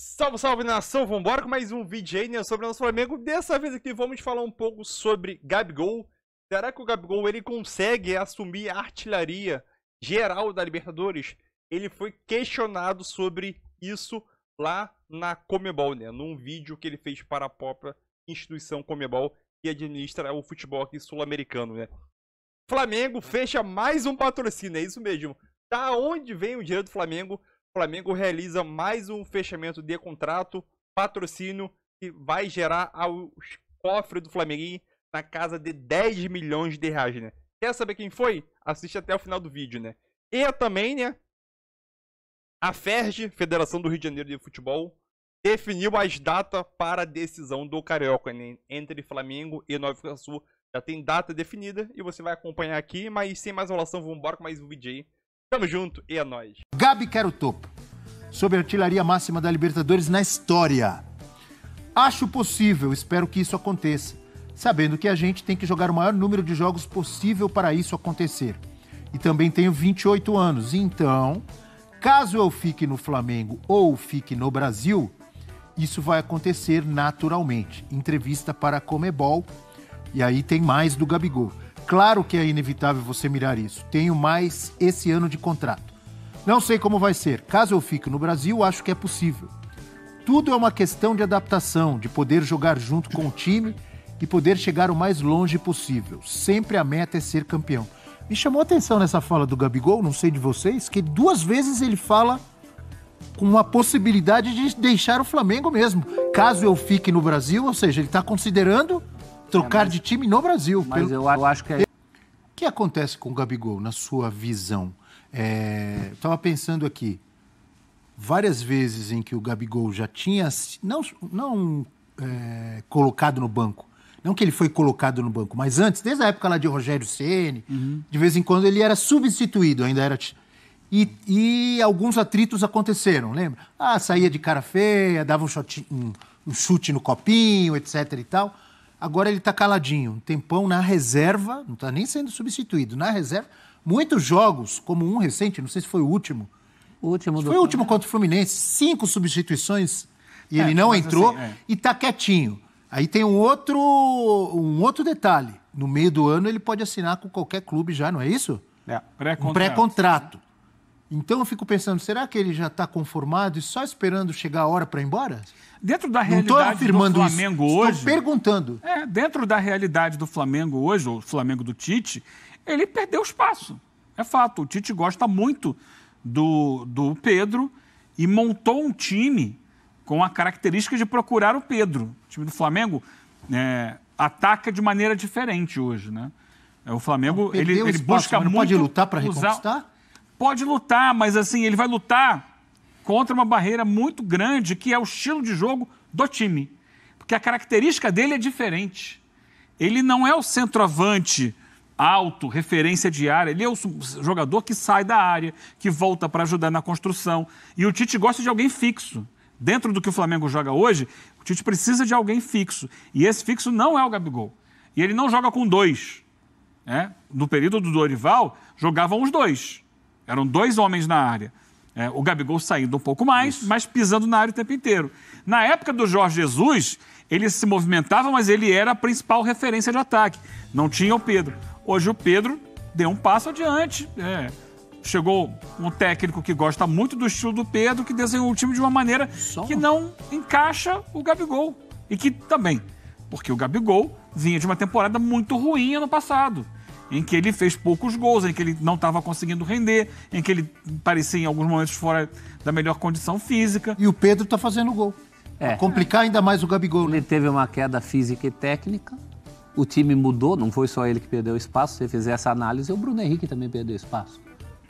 Salve, salve nação, vambora com mais um vídeo aí, né, sobre o nosso Flamengo. Dessa vez aqui vamos falar um pouco sobre Gabigol. Será que o Gabigol ele consegue assumir a artilharia geral da Libertadores? Ele foi questionado sobre isso lá na Comebol, né, num vídeo que ele fez para a própria instituição Comebol que administra o futebol aqui sul-americano, né. Flamengo fecha mais um patrocínio, é isso mesmo. Da onde vem o dinheiro do Flamengo Flamengo realiza mais um fechamento de contrato, patrocínio, que vai gerar aos cofres do Flamenguinho na casa de 10 milhões de reais, né? Quer saber quem foi? Assiste até o final do vídeo, né? E também, né? A FERJ, Federação do Rio de Janeiro de Futebol, definiu as datas para a decisão do Carioca, né? Entre Flamengo e Nova Iguaçu. Já tem data definida e você vai acompanhar aqui, mas sem mais enrolação, vamos embora com mais um vídeo aí. Tamo junto e é nóis. Gabi quero topo. Sobre a artilharia máxima da Libertadores na história. Acho possível, espero que isso aconteça, sabendo que a gente tem que jogar o maior número de jogos possível para isso acontecer. E também tenho 28 anos, então, caso eu fique no Flamengo ou fique no Brasil, isso vai acontecer naturalmente. Entrevista para a Comebol, e aí tem mais do Gabigol claro que é inevitável você mirar isso. Tenho mais esse ano de contrato. Não sei como vai ser. Caso eu fique no Brasil, acho que é possível. Tudo é uma questão de adaptação, de poder jogar junto com o time e poder chegar o mais longe possível. Sempre a meta é ser campeão. Me chamou a atenção nessa fala do Gabigol, não sei de vocês, que duas vezes ele fala com uma possibilidade de deixar o Flamengo mesmo, caso eu fique no Brasil, ou seja, ele está considerando Trocar é, mas... de time no Brasil. Mas pelo... eu acho que é... O que acontece com o Gabigol, na sua visão? Estava é, pensando aqui, várias vezes em que o Gabigol já tinha, não, não é, colocado no banco, não que ele foi colocado no banco, mas antes, desde a época lá de Rogério Ceni, uhum. de vez em quando ele era substituído, ainda era e, e, alguns atritos aconteceram, lembra? Ah, saía de cara feia, dava um, shot, um, um, chute no copinho, etc e tal. Agora ele está caladinho, um tempão na reserva, não está nem sendo substituído, na reserva. Muitos jogos, como um recente, não sei se foi o último. O último Foi o último contra o Fluminense, cinco substituições e é, ele não entrou assim, é. e está quietinho. Aí tem um outro, um outro detalhe. No meio do ano ele pode assinar com qualquer clube já, não é isso? É, pré-contrato. Um pré-contrato. Então eu fico pensando, será que ele já está conformado e só esperando chegar a hora para ir embora? Dentro da realidade do Flamengo isso. hoje. Estou perguntando. É, dentro da realidade do Flamengo hoje, ou Flamengo do Tite, ele perdeu espaço. É fato. O Tite gosta muito do, do Pedro e montou um time com a característica de procurar o Pedro. O time do Flamengo é, ataca de maneira diferente hoje, né? É, o Flamengo, ele, ele espaço, busca muito... Não pode lutar para reconquistar? pode lutar, mas assim, ele vai lutar contra uma barreira muito grande que é o estilo de jogo do time. Porque a característica dele é diferente. Ele não é o centroavante alto, referência de área. Ele é o jogador que sai da área, que volta para ajudar na construção. E o Tite gosta de alguém fixo. Dentro do que o Flamengo joga hoje, o Tite precisa de alguém fixo. E esse fixo não é o Gabigol. E ele não joga com dois. Né? No período do Dorival, jogavam os dois. Eram dois homens na área. É, o Gabigol saindo um pouco mais, Isso. mas pisando na área o tempo inteiro. Na época do Jorge Jesus, ele se movimentava, mas ele era a principal referência de ataque. Não tinha o Pedro. Hoje o Pedro deu um passo adiante. É, chegou um técnico que gosta muito do estilo do Pedro, que desenhou o time de uma maneira Som. que não encaixa o Gabigol. E que também, porque o Gabigol vinha de uma temporada muito ruim ano passado em que ele fez poucos gols, em que ele não estava conseguindo render, em que ele parecia em alguns momentos fora da melhor condição física. E o Pedro está fazendo gol. É. Complicar ainda mais o Gabigol. Né? Ele teve uma queda física e técnica. O time mudou, não foi só ele que perdeu espaço. Se você fizer essa análise, o Bruno Henrique também perdeu espaço.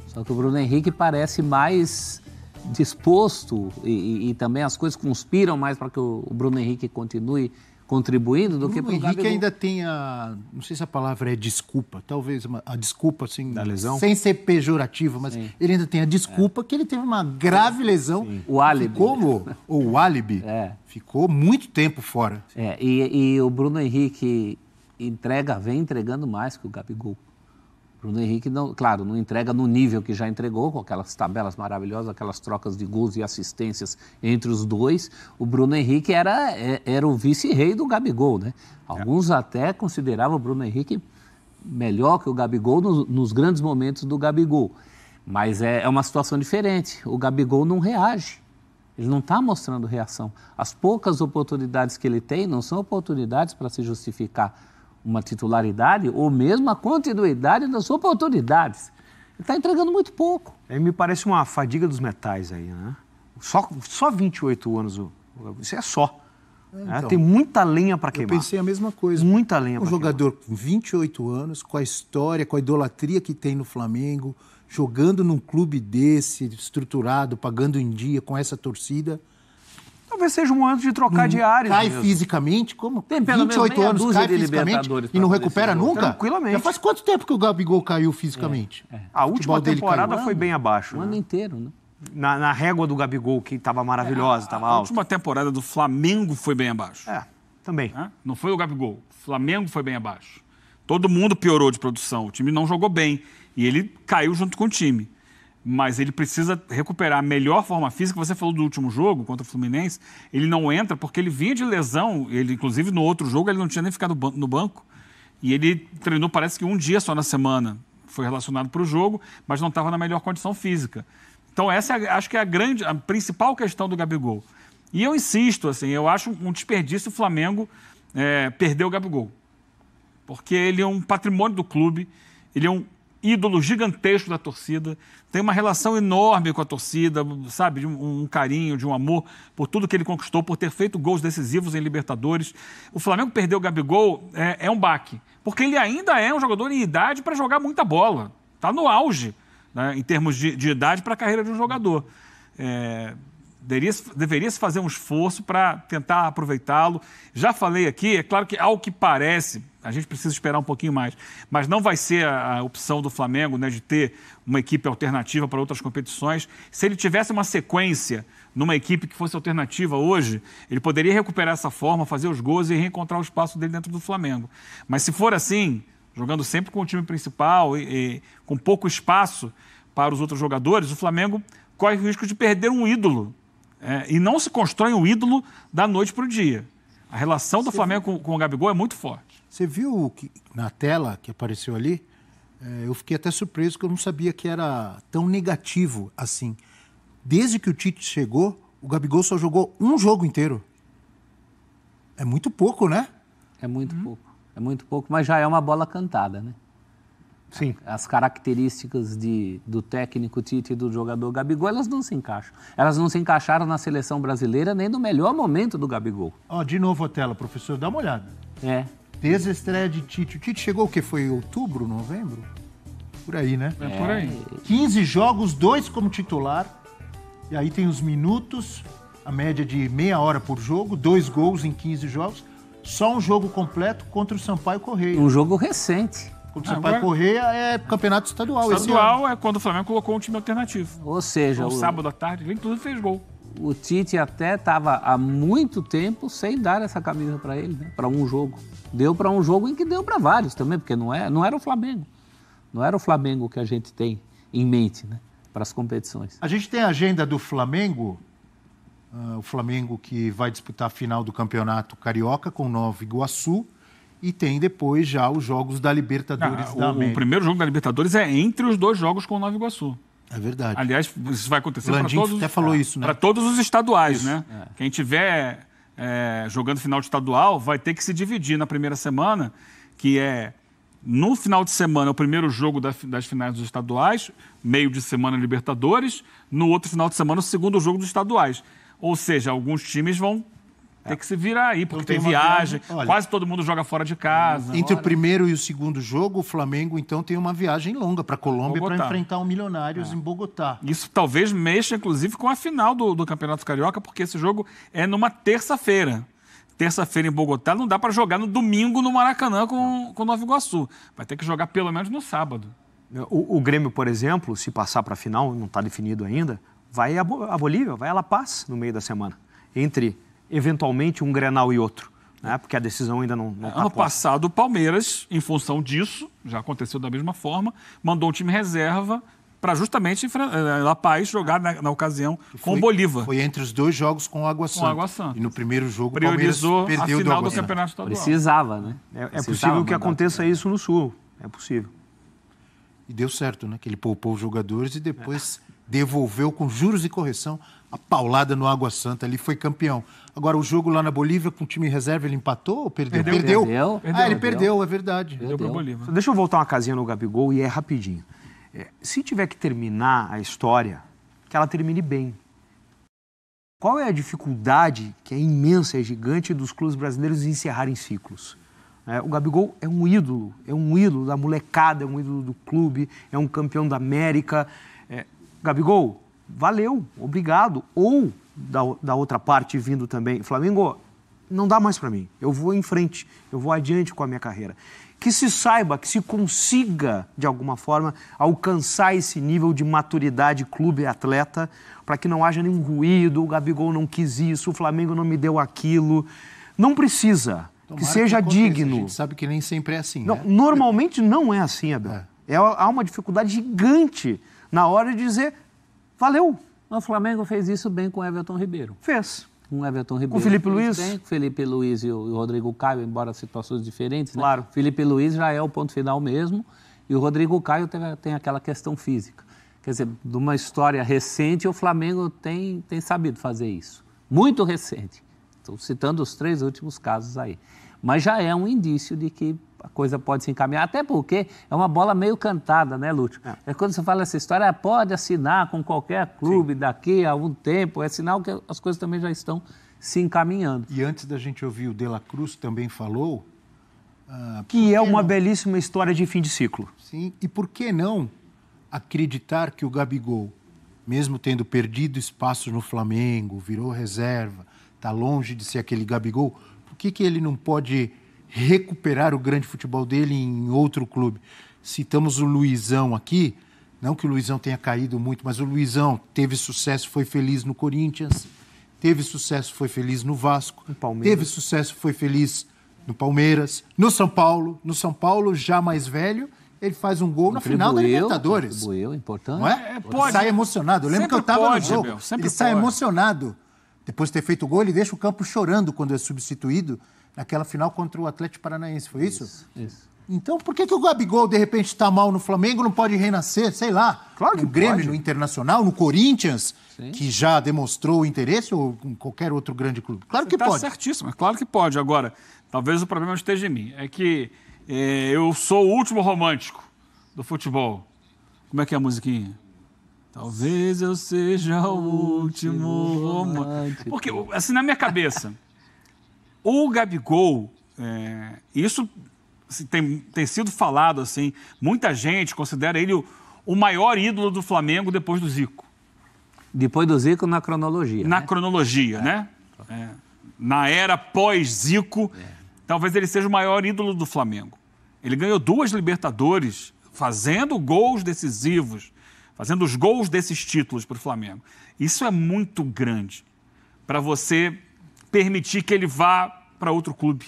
Só que o Bruno Henrique parece mais disposto e, e, e também as coisas conspiram mais para que o Bruno Henrique continue contribuindo do que para o Henrique Gabigol. ainda tem a, não sei se a palavra é desculpa, talvez uma, a desculpa assim, da lesão, sem ser pejorativa, mas Sim. ele ainda tem a desculpa é. que ele teve uma grave lesão, Sim. o álibi, como ou o álibi, é. ficou muito tempo fora. É, e, e o Bruno Henrique entrega, vem entregando mais que o Gabigol. Bruno Henrique, não, claro, não entrega no nível que já entregou, com aquelas tabelas maravilhosas, aquelas trocas de gols e assistências entre os dois. O Bruno Henrique era, é, era o vice-rei do Gabigol, né? Alguns é. até consideravam o Bruno Henrique melhor que o Gabigol nos, nos grandes momentos do Gabigol. Mas é, é uma situação diferente. O Gabigol não reage. Ele não está mostrando reação. As poucas oportunidades que ele tem não são oportunidades para se justificar uma titularidade ou mesmo a continuidade das oportunidades. Ele está entregando muito pouco. É, me parece uma fadiga dos metais aí, né? Só, só 28 anos, isso é só. É, é, então, é, tem muita lenha para queimar. Eu pensei a mesma coisa. Muita lenha um para queimar. Um jogador com 28 anos, com a história, com a idolatria que tem no Flamengo, jogando num clube desse, estruturado, pagando em dia, com essa torcida talvez seja um ano de trocar uhum. de área. Cai mesmo. fisicamente, como? Tem pelo 28 menos anos, cai fisicamente e não recupera nunca? Tranquilamente. Já faz quanto tempo que o Gabigol caiu fisicamente? É, é. A última temporada foi bem abaixo. Um né? ano inteiro, né? Na, na, régua do Gabigol, que estava maravilhosa, estava é, alta. A última temporada do Flamengo foi bem abaixo. É, também. Não foi o Gabigol. O Flamengo foi bem abaixo. Todo mundo piorou de produção. O time não jogou bem. E ele caiu junto com o time mas ele precisa recuperar a melhor forma física. Você falou do último jogo contra o Fluminense, ele não entra porque ele vinha de lesão. Ele, inclusive, no outro jogo, ele não tinha nem ficado no banco. E ele treinou, parece que um dia só na semana. Foi relacionado para o jogo, mas não estava na melhor condição física. Então, essa é, acho que é a grande, a principal questão do Gabigol. E eu insisto, assim, eu acho um desperdício o Flamengo é, perder o Gabigol. Porque ele é um patrimônio do clube, ele é um ídolo gigantesco da torcida, tem uma relação enorme com a torcida, sabe? Um, um carinho, de um amor por tudo que ele conquistou, por ter feito gols decisivos em Libertadores. O Flamengo perdeu o Gabigol é, é um baque, porque ele ainda é um jogador em idade para jogar muita bola. Está no auge, né, em termos de, de idade, para a carreira de um jogador. É, deveria, deveria se fazer um esforço para tentar aproveitá-lo. Já falei aqui, é claro que, ao que parece, a gente precisa esperar um pouquinho mais, mas não vai ser a, a opção do Flamengo né, de ter uma equipe alternativa para outras competições. Se ele tivesse uma sequência numa equipe que fosse alternativa hoje, ele poderia recuperar essa forma, fazer os gols e reencontrar o espaço dele dentro do Flamengo. Mas se for assim, jogando sempre com o time principal e, e com pouco espaço para os outros jogadores, o Flamengo corre o risco de perder um ídolo é, e não se constrói um ídolo da noite para o dia. A relação do Você Flamengo com, com, o Gabigol é muito forte. Você viu que, na tela que apareceu ali? É, eu fiquei até surpreso que eu não sabia que era tão negativo assim. Desde que o Tite chegou, o Gabigol só jogou um jogo inteiro. É muito pouco, né? É muito hum. pouco. É muito pouco, mas já é uma bola cantada, né? Sim. As características de, do técnico Tite e do jogador Gabigol, elas não se encaixam. Elas não se encaixaram na seleção brasileira nem no melhor momento do Gabigol. Ó, oh, de novo a tela, professor, dá uma olhada. É. estreia de Tite. O Tite chegou o que foi outubro, novembro? Por aí, né? É, por aí. 15 jogos, dois como titular. E aí tem os minutos, a média de meia hora por jogo, dois gols em 15 jogos. Só um jogo completo contra o Sampaio Correia. Um jogo recente. Quando você ah, vai correr é campeonato estadual. Estadual é quando o Flamengo colocou um time alternativo. Ou seja. No o... sábado à tarde, ele inclusive fez gol. O Tite até estava há muito tempo sem dar essa camisa para ele, né? para um jogo. Deu para um jogo em que deu para vários também, porque não, é, não era o Flamengo. Não era o Flamengo que a gente tem em mente né? para as competições. A gente tem a agenda do Flamengo, uh, o Flamengo que vai disputar a final do Campeonato Carioca com Nova Iguaçu e tem depois já os jogos da Libertadores ah, da o, América. O primeiro jogo da Libertadores é entre os dois jogos com o Nova Iguaçu. É verdade. Aliás, isso vai acontecer para todos. até os, falou é, isso, né? Para todos os estaduais, isso, né? É. Quem tiver é, jogando final de estadual vai ter que se dividir na primeira semana, que é no final de semana o primeiro jogo da, das finais dos estaduais, meio de semana Libertadores, no outro final de semana o segundo jogo dos estaduais. Ou seja, alguns times vão tem que se virar aí, porque tem, tem viagem. viagem. Olha, Quase todo mundo joga fora de casa. Entre o primeiro e o segundo jogo, o Flamengo, então, tem uma viagem longa para Colômbia para enfrentar o Milionários é. em Bogotá. Isso talvez mexa, inclusive, com a final do, do Campeonato Carioca, porque esse jogo é numa terça-feira terça-feira em Bogotá, não dá para jogar no domingo no Maracanã com, com Nova Iguaçu. Vai ter que jogar pelo menos no sábado. O, o Grêmio, por exemplo, se passar para a final, não está definido ainda, vai a, Bolívia, vai a La Paz no meio da semana. Entre eventualmente um Grenal e outro. Né? Porque a decisão ainda não, não tá Ano passado, o Palmeiras, em função disso, já aconteceu da mesma forma, mandou um time reserva para justamente eh, La Paz jogar na, na ocasião foi, com o Bolívar. Foi entre os dois jogos com o Água Santa. Com Água Santa. E no primeiro jogo o Palmeiras perdeu a final do, do Campeonato Estadual. Precisava, né? É, é Precisava é possível que aconteça isso no Sul. É possível. E deu certo, né? Que ele poupou os jogadores e depois é. devolveu com juros e correção a paulada no Água Santa. Ele foi campeão. Agora, o jogo lá na Bolívia com o time reserva, ele empatou ou perdeu? Perdeu. perdeu. perdeu. Ah, ele perdeu, é verdade. Perdeu para Bolívia. Deixa eu voltar uma casinha no Gabigol e é rapidinho. É, se tiver que terminar a história, que ela termine bem. Qual é a dificuldade, que é imensa, é gigante, dos clubes brasileiros encerrarem ciclos? É, o Gabigol é um ídolo, é um ídolo da molecada, é um ídolo do clube, é um campeão da América. É, Gabigol, valeu, obrigado. Ou da, da outra parte vindo também. Flamengo, não dá mais para mim. Eu vou em frente, eu vou adiante com a minha carreira. Que se saiba, que se consiga, de alguma forma, alcançar esse nível de maturidade clube-atleta, para que não haja nenhum ruído, o Gabigol não quis isso, o Flamengo não me deu aquilo. Não precisa. Tomara que seja que digno. A gente sabe que nem sempre é assim. Não, né? Normalmente não é assim, Abel. É. É, há uma dificuldade gigante na hora de dizer valeu, o Flamengo fez isso bem com o Everton Ribeiro. Fez. Com o Everton Ribeiro. Com o Felipe Luiz. Bem, com o Felipe Luiz e o Rodrigo Caio, embora situações diferentes. Né? Claro. Felipe Luiz já é o ponto final mesmo. E o Rodrigo Caio teve, tem aquela questão física. Quer dizer, de uma história recente, o Flamengo tem, tem sabido fazer isso. Muito recente. Estou citando os três últimos casos aí. Mas já é um indício de que a coisa pode se encaminhar. Até porque é uma bola meio cantada, né, Lúcio? É. é quando você fala essa história, ah, pode assinar com qualquer clube Sim. daqui a algum tempo, é sinal que as coisas também já estão se encaminhando. E antes da gente ouvir, o De La Cruz também falou. Uh, que é uma não? belíssima história de fim de ciclo. Sim, e por que não acreditar que o Gabigol, mesmo tendo perdido espaço no Flamengo, virou reserva, está longe de ser aquele Gabigol, por que, que ele não pode recuperar o grande futebol dele em outro clube. Citamos o Luizão aqui, não que o Luizão tenha caído muito, mas o Luizão teve sucesso, foi feliz no Corinthians, teve sucesso, foi feliz no Vasco, teve sucesso, foi feliz no Palmeiras, no São Paulo, no São Paulo já mais velho, ele faz um gol contribuiu, na final da Libertadores. Contribuiu, importante. Não é? é pode. Sai emocionado. Eu lembro sempre que eu estava no jogo. ele pode. sai emocionado. Depois de ter feito o gol, ele deixa o campo chorando quando é substituído naquela final contra o Atlético Paranaense, foi isso? Isso. isso. Então, por que, que o Gabigol, de repente, está mal no Flamengo, não pode renascer, sei lá, claro que no Grêmio, pode. no Internacional, no Corinthians, Sim. que já demonstrou interesse, ou em qualquer outro grande clube? Claro Você que tá pode. certíssimo, é claro que pode. Agora, talvez o problema esteja em mim. É que eh, eu sou o último romântico do futebol. Como é que é a musiquinha? Talvez eu seja o último romântico. Porque, assim, na minha cabeça o Gabigol, é, isso assim, tem, tem sido falado assim, muita gente considera ele o, o maior ídolo do Flamengo depois do Zico. Depois do Zico na cronologia. Na né? cronologia, é. né? É. Na era pós-Zico, é. talvez ele seja o maior ídolo do Flamengo. Ele ganhou duas Libertadores fazendo gols decisivos, fazendo os gols desses títulos para o Flamengo. Isso é muito grande para você permitir que ele vá para outro clube.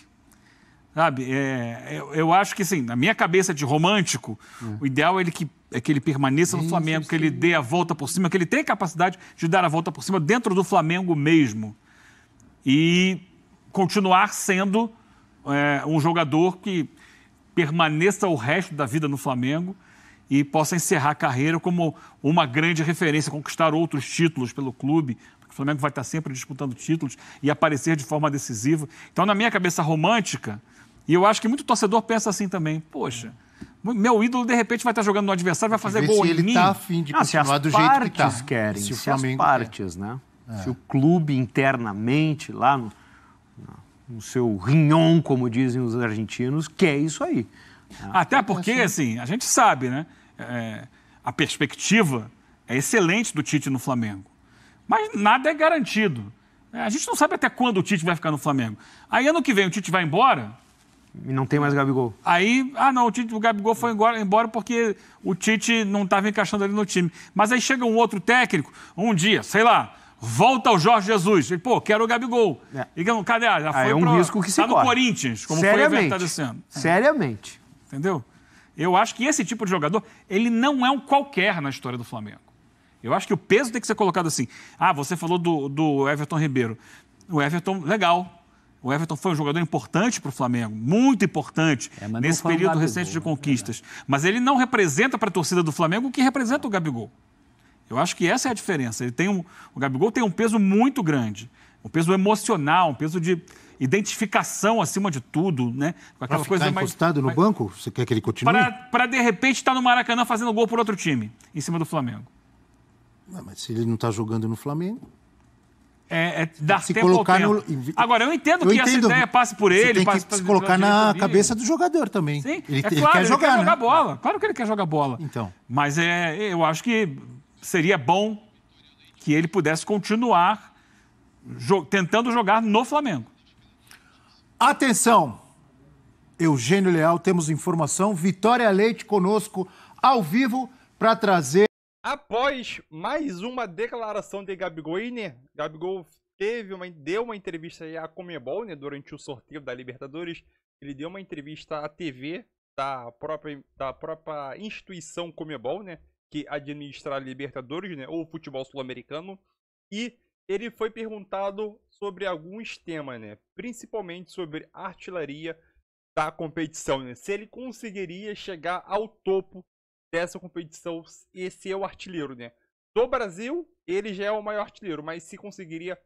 Sabe? É, eu, eu, acho que, assim, na minha cabeça de romântico, o ideal é ele que é que ele permaneça no Flamengo, que ele dê a volta por cima, que ele tenha capacidade de dar a volta por cima dentro do Flamengo mesmo. E continuar sendo é, um jogador que permaneça o resto da vida no Flamengo e possa encerrar a carreira como uma grande referência, conquistar outros títulos pelo clube, o Flamengo vai estar sempre disputando títulos e aparecer de forma decisiva. Então, na minha cabeça romântica, e eu acho que muito torcedor pensa assim também, poxa. Meu ídolo, de repente, vai estar jogando no adversário, vai fazer gol se ele em mim. Tá afim de ah, se as do partes jeito que tá. querem, se, se as partes, quer. né? É. Se o clube internamente, lá no, no seu rinhão, como dizem os argentinos, quer isso aí. Né? Até então, porque, assim, assim, a gente sabe, né? É, a perspectiva é excelente do Tite no Flamengo. Mas nada é garantido. A gente não sabe até quando o Tite vai ficar no Flamengo. Aí ano que vem o Tite vai embora. E não tem mais Gabigol. Aí, ah não, o, Tite, o Gabigol foi embora, embora porque o Tite não estava encaixando ali no time. Mas aí chega um outro técnico, um dia, sei lá, volta o Jorge Jesus. Ele, pô, quero o Gabigol. É. E, cadê? Ah, já ah, foi é um pro, risco que se tá corre. no Corinthians, como Seriamente. foi inventado esse é. ano. Seriamente. É. Entendeu? Eu acho que esse tipo de jogador, ele não é um qualquer na história do Flamengo. Eu acho que o peso tem que ser colocado assim. Ah, você falou do, do Everton Ribeiro. O Everton, legal. O Everton foi um jogador importante para o Flamengo, muito importante é, nesse período recente de né? conquistas. É mas ele não representa para a torcida do Flamengo o que representa o Gabigol. Eu acho que essa é a diferença. Ele tem um, o Gabigol tem um peso muito grande, um peso emocional, um peso de identificação acima de tudo, né? Com aquela pra coisa mais encostado no banco, você quer que ele continue? Para de repente estar tá no Maracanã fazendo gol por outro time, em cima do Flamengo. Não, mas se ele não está jogando no Flamengo. É, é dar se tempo colocar tempo. No... Agora, eu entendo eu que entendo. essa ideia passe por ele. Você tem passe, que se colocar na cabeça do jogador também. Sim, ele, é claro, ele quer, ele jogar, né? bola. Claro que ele quer jogar bola. Então. Mas é, eu acho que seria bom que ele pudesse continuar jo tentando jogar no Flamengo. Atenção! Eugênio Leal, temos informação. Vitória Leite conosco ao vivo para trazer. Após mais uma declaração de Gabigol, aí, né, Gabigol teve uma, deu uma entrevista à Comebol né, durante o sorteio da Libertadores. Ele deu uma entrevista à TV da própria, da própria instituição Comebol, né, que administra a Libertadores, né, ou futebol sul-americano. E ele foi perguntado sobre alguns temas, né, principalmente sobre artilharia da competição, né, se ele conseguiria chegar ao topo dessa competição e ser é o artilheiro, né? Do Brasil, ele já é o maior artilheiro, mas se conseguiria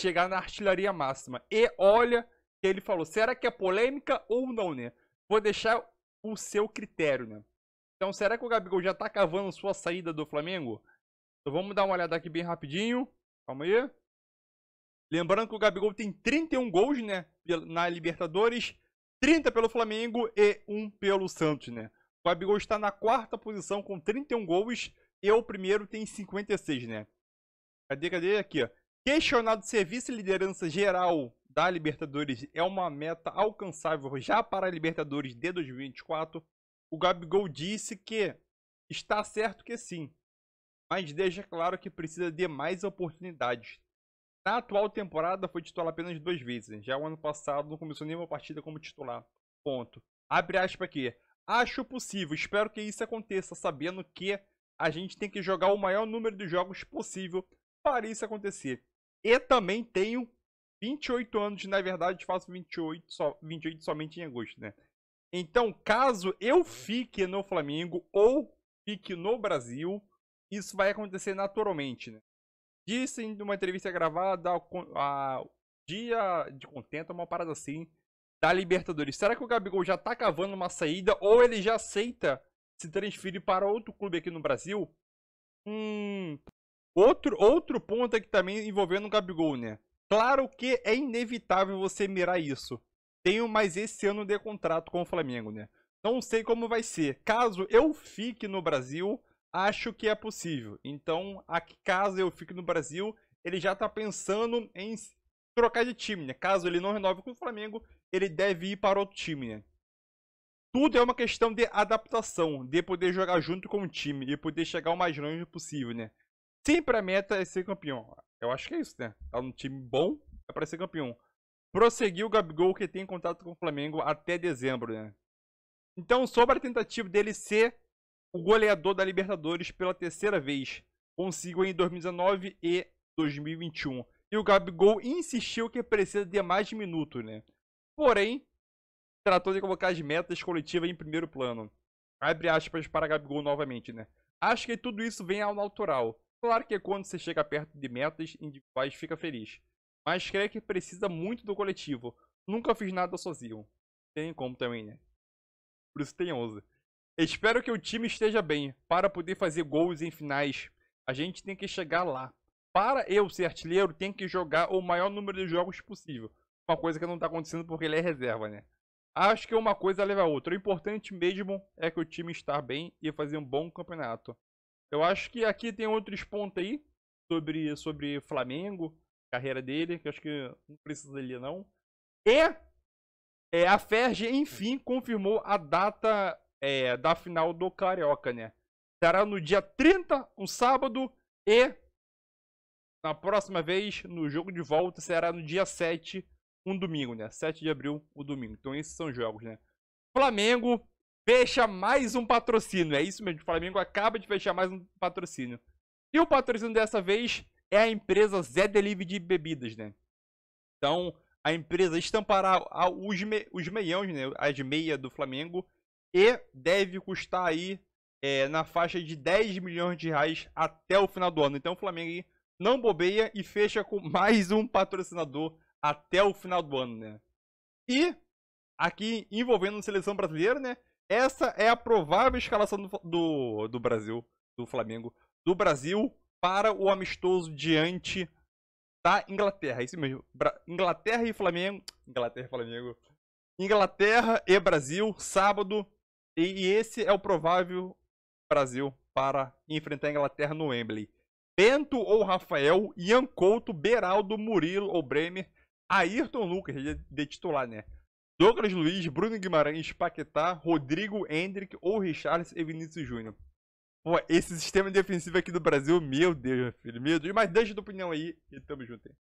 chegar na artilharia máxima. E olha que ele falou, será que é polêmica ou não, né? Vou deixar o seu critério, né? Então, será que o Gabigol já tá cavando sua saída do Flamengo? Então, vamos dar uma olhada aqui bem rapidinho. Calma aí. Lembrando que o Gabigol tem 31 gols, né? Na Libertadores, 30 pelo Flamengo e 1 pelo Santos, né? O Gabigol está na quarta posição com 31 gols. e o primeiro, tem 56, né? Cadê, cadê? Aqui, ó. Questionado se a vice-liderança geral da Libertadores é uma meta alcançável já para a Libertadores de 2024, o Gabigol disse que está certo que sim, mas deixa claro que precisa de mais oportunidades. Na atual temporada foi titular apenas duas vezes, já o ano passado não começou nenhuma partida como titular. Ponto. Abre aspas aqui. Acho possível, espero que isso aconteça, sabendo que a gente tem que jogar o maior número de jogos possível para isso acontecer. E também tenho 28 anos, na verdade faço 28, 28 somente em agosto, né? Então, caso eu fique no Flamengo ou fique no Brasil, isso vai acontecer naturalmente, né? Disse em uma entrevista gravada, a, a dia de contento, uma parada assim, da Libertadores. Será que o Gabigol já tá cavando uma saída ou ele já aceita se transferir para outro clube aqui no Brasil? Hum. Outro, outro ponto aqui também envolvendo o Gabigol, né? Claro que é inevitável você mirar isso. Tenho mais esse ano de contrato com o Flamengo, né? Não sei como vai ser. Caso eu fique no Brasil, acho que é possível. Então, a, caso eu fique no Brasil, ele já tá pensando em trocar de time, né? Caso ele não renove com o Flamengo, ele deve ir para outro time, né? Tudo é uma questão de adaptação, de poder jogar junto com o time e poder chegar o mais longe possível, né? Sempre a meta é ser campeão. Eu acho que é isso, né? Tá num time bom, é para ser campeão. Prosseguiu o Gabigol, que tem contato com o Flamengo até dezembro, né? Então, sobre a tentativa dele ser o goleador da Libertadores pela terceira vez, consigo em 2019 e 2021. E o Gabigol insistiu que precisa de mais minutos, né? Porém, tratou de colocar as metas coletivas em primeiro plano. Abre aspas para Gabigol novamente, né? Acho que tudo isso vem ao natural. Claro que quando você chega perto de metas individuais fica feliz. Mas creio que precisa muito do coletivo. Nunca fiz nada sozinho. Tem como também, né? Por isso tem 11. Espero que o time esteja bem para poder fazer gols em finais. A gente tem que chegar lá. Para eu ser artilheiro, tem que jogar o maior número de jogos possível uma coisa que não está acontecendo porque ele é reserva, né? Acho que uma coisa leva a outra. O importante mesmo é que o time estar bem e fazer um bom campeonato. Eu acho que aqui tem outros pontos aí sobre, sobre Flamengo, carreira dele, que acho que não precisa ler não. E é, a Ferge, enfim, confirmou a data é, da final do Carioca, né? Será no dia 30, um sábado, e na próxima vez, no jogo de volta, será no dia 7 um domingo, né? 7 de abril, o domingo. Então esses são jogos, né? Flamengo fecha mais um patrocínio. É isso mesmo, o Flamengo acaba de fechar mais um patrocínio. E o patrocínio dessa vez é a empresa Zé Delivery de bebidas, né? Então, a empresa estampará os, me, os meiões, né? As meias do Flamengo. E deve custar aí é, na faixa de 10 milhões de reais até o final do ano. Então o Flamengo não bobeia e fecha com mais um patrocinador até o final do ano, né? E, aqui envolvendo a seleção brasileira, né? Essa é a provável escalação do, do, do Brasil, do Flamengo, do Brasil para o amistoso diante da Inglaterra. Isso mesmo. Bra Inglaterra e Flamengo. Inglaterra e Flamengo. Inglaterra e Brasil, sábado. E, e esse é o provável Brasil para enfrentar a Inglaterra no Wembley. Bento ou Rafael, Ian Couto, Beraldo, Murilo ou Bremer, Ayrton Lucas, é de titular, né? Douglas Luiz, Bruno Guimarães, Paquetá, Rodrigo Hendrick ou Richarlison e Vinícius Júnior. Pô, esse sistema defensivo aqui do Brasil, meu Deus, meu filho, meu Deus. Mas deixa a tua opinião aí e tamo junto. Hein?